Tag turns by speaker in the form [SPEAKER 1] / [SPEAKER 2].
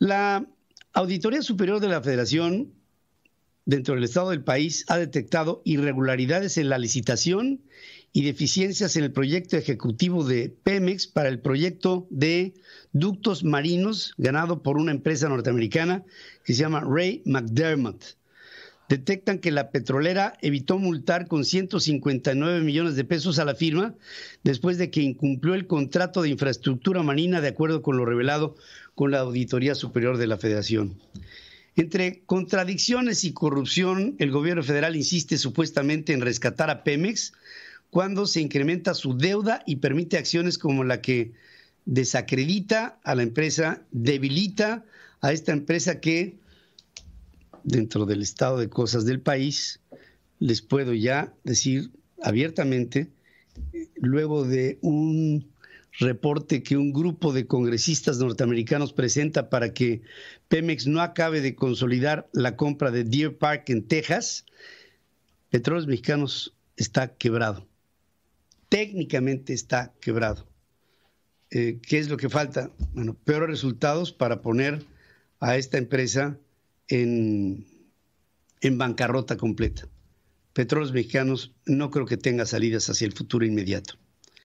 [SPEAKER 1] La Auditoría Superior de la Federación dentro del Estado del país ha detectado irregularidades en la licitación y deficiencias en el proyecto ejecutivo de Pemex para el proyecto de ductos marinos ganado por una empresa norteamericana que se llama Ray McDermott detectan que la petrolera evitó multar con 159 millones de pesos a la firma después de que incumplió el contrato de infraestructura marina de acuerdo con lo revelado con la Auditoría Superior de la Federación. Entre contradicciones y corrupción, el gobierno federal insiste supuestamente en rescatar a Pemex cuando se incrementa su deuda y permite acciones como la que desacredita a la empresa, debilita a esta empresa que dentro del estado de cosas del país, les puedo ya decir abiertamente, luego de un reporte que un grupo de congresistas norteamericanos presenta para que Pemex no acabe de consolidar la compra de Deer Park en Texas, Petróleos Mexicanos está quebrado. Técnicamente está quebrado. Eh, ¿Qué es lo que falta? Bueno, peores resultados para poner a esta empresa en, bancarrota completa. Petróleos Mexicanos no creo que tenga salidas hacia el futuro inmediato.